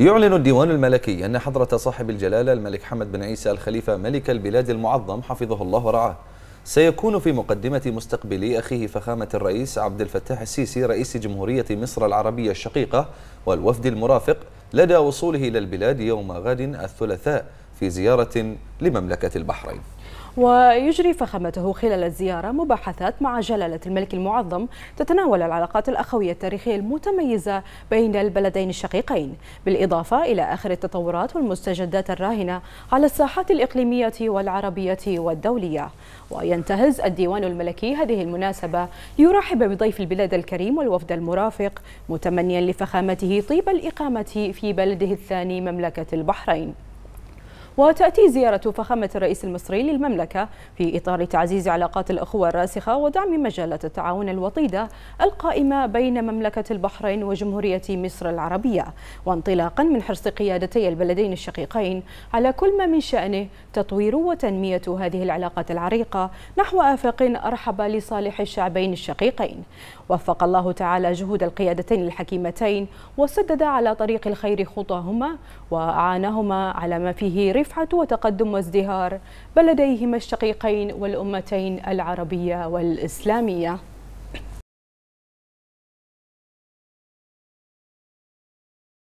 يعلن الديوان الملكي أن حضرة صاحب الجلالة الملك حمد بن عيسى الخليفة ملك البلاد المعظم حفظه الله ورعاه سيكون في مقدمة مستقبلي أخيه فخامة الرئيس عبد الفتاح السيسي رئيس جمهورية مصر العربية الشقيقة والوفد المرافق لدى وصوله إلى البلاد يوم غد الثلاثاء في زيارة لمملكة البحرين ويجري فخامته خلال الزيارة مباحثات مع جلالة الملك المعظم تتناول العلاقات الأخوية التاريخية المتميزة بين البلدين الشقيقين بالإضافة إلى آخر التطورات والمستجدات الراهنة على الساحات الإقليمية والعربية والدولية وينتهز الديوان الملكي هذه المناسبة ليرحب بضيف البلاد الكريم والوفد المرافق متمنيا لفخامته طيب الإقامة في بلده الثاني مملكة البحرين وتأتي زيارة فخامة الرئيس المصري للمملكة في إطار تعزيز علاقات الأخوة الراسخة ودعم مجالات التعاون الوطيدة القائمة بين مملكة البحرين وجمهورية مصر العربية وانطلاقا من حرص قيادتي البلدين الشقيقين على كل ما من شأنه تطوير وتنمية هذه العلاقات العريقة نحو آفاق أرحب لصالح الشعبين الشقيقين وفق الله تعالى جهود القيادتين الحكيمتين وسدد على طريق الخير خطاهما وأعانهما على ما فيه الرفعة وتقدم وازدهار بلديهما الشقيقين والأمتين العربية والإسلامية